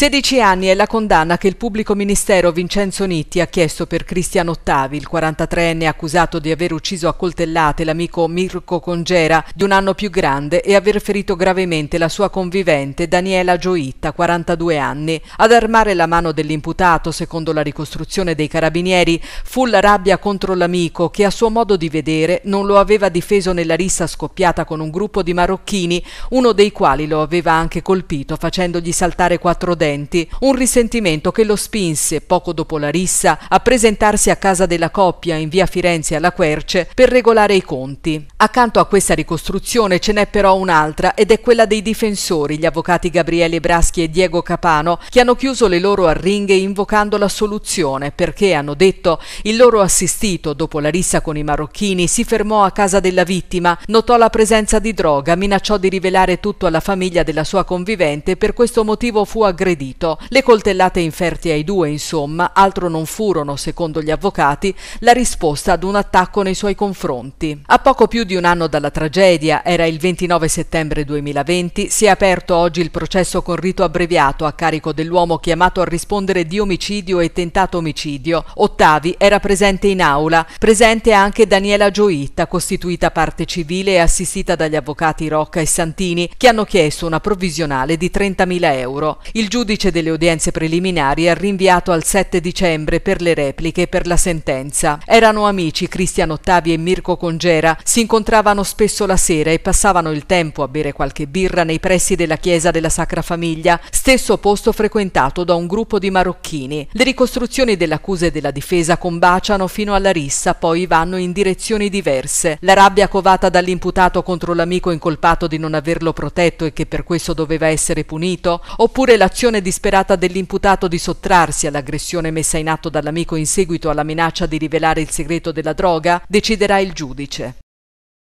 16 anni è la condanna che il pubblico ministero Vincenzo Nitti ha chiesto per Cristiano Ottavi, il 43enne accusato di aver ucciso a coltellate l'amico Mirko Congera, di un anno più grande, e aver ferito gravemente la sua convivente Daniela Gioitta, 42 anni. Ad armare la mano dell'imputato, secondo la ricostruzione dei carabinieri, fu la rabbia contro l'amico che, a suo modo di vedere, non lo aveva difeso nella rissa scoppiata con un gruppo di marocchini, uno dei quali lo aveva anche colpito facendogli saltare quattro denti sorgenti, un risentimento che lo spinse, poco dopo la rissa, a presentarsi a casa della coppia in via Firenze alla Querce per regolare i conti. Accanto a questa ricostruzione ce n'è però un'altra ed è quella dei difensori, gli avvocati Gabriele Braschi e Diego Capano, che hanno chiuso le loro arringhe invocando la soluzione perché, hanno detto, il loro assistito, dopo la rissa con i marocchini, si fermò a casa della vittima, notò la presenza di droga, minacciò di rivelare tutto alla famiglia della sua convivente e per questo motivo fu aggredito aggredito. Le coltellate inferte ai due, insomma, altro non furono, secondo gli avvocati, la risposta ad un attacco nei suoi confronti. A poco più di un anno dalla tragedia, era il 29 settembre 2020, si è aperto oggi il processo con rito abbreviato a carico dell'uomo chiamato a rispondere di omicidio e tentato omicidio. Ottavi era presente in aula, presente anche Daniela Gioitta, costituita parte civile e assistita dagli avvocati Rocca e Santini, che hanno chiesto una provvisionale di 30.000 euro. Il giudice giudice delle udienze preliminari ha rinviato al 7 dicembre per le repliche e per la sentenza. Erano amici Cristian Ottavi e Mirko Congera, si incontravano spesso la sera e passavano il tempo a bere qualche birra nei pressi della chiesa della Sacra Famiglia, stesso posto frequentato da un gruppo di marocchini. Le ricostruzioni dell'accusa e della difesa combaciano fino alla rissa, poi vanno in direzioni diverse. La rabbia covata dall'imputato contro l'amico incolpato di non averlo protetto e che per questo doveva essere punito, oppure l'azione tentazione disperata dell'imputato di sottrarsi all'aggressione messa in atto dall'amico in seguito alla minaccia di rivelare il segreto della droga, deciderà il giudice.